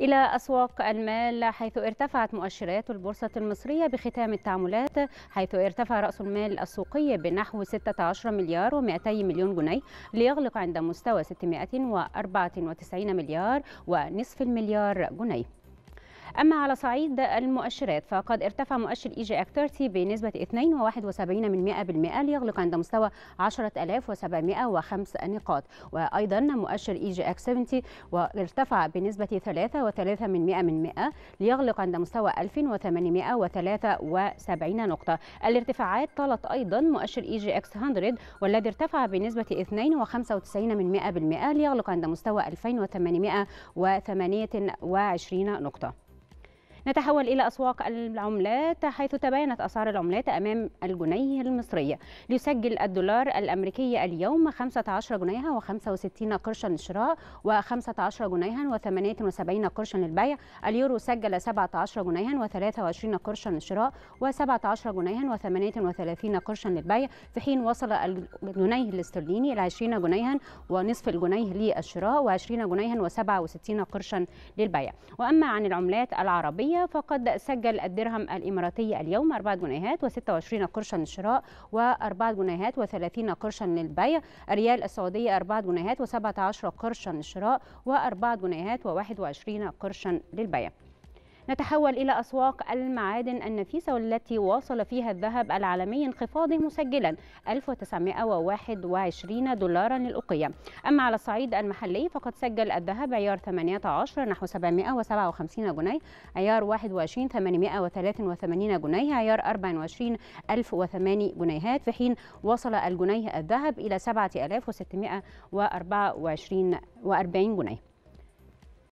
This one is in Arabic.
إلى أسواق المال حيث ارتفعت مؤشرات البورصة المصرية بختام التعاملات حيث ارتفع رأس المال السوقي بنحو 16 مليار و200 مليون جنيه ليغلق عند مستوى 694 مليار ونصف المليار جنيه أما على صعيد المؤشرات فقد ارتفع مؤشر إي جي أك 30 بنسبة 2.71% ليغلق عند مستوى 10705 نقاط وأيضا مؤشر إي جي أك 70 وارتفع بنسبة 3.3% من 100 ليغلق عند مستوى 1873 نقطة الارتفاعات طالت أيضا مؤشر إي جي أكس 100 والذي ارتفع بنسبة 2.95% من 100 ليغلق عند مستوى 2828 نقطة نتحول إلى أسواق العملات حيث تباينت أسعار العملات أمام الجنيه المصري ليسجل الدولار الأمريكي اليوم 15 جنيها و65 قرشا للشراء و15 جنيها و78 قرشا للبيع اليورو سجل 17 جنيها و23 قرشا للشراء و17 جنيها و38 قرشا للبيع في حين وصل الجنيه الاسترليني إلى 20 جنيها ونصف الجنيه للشراء و20 جنيها و67 قرشا للبيع وأما عن العملات العربية العالمية فقد سجل الدرهم الإماراتي اليوم 4 جنيهات و26 قرشا للشراء و4 جنيهات و30 قرشا للبيع الريال السعودي 4 جنيهات و17 قرشا للشراء و4 جنيهات و21 قرشا للبيع نتحول إلى أسواق المعادن النفيسة والتي واصل فيها الذهب العالمي انخفاضه مسجلا 1921 دولارا للأوقية أما على الصعيد المحلي فقد سجل الذهب عيار 18 نحو 757 جنيه عيار 21 883 جنيه عيار 24 1008 جنيهات في حين وصل الجنيه الذهب إلى 7624 جنيه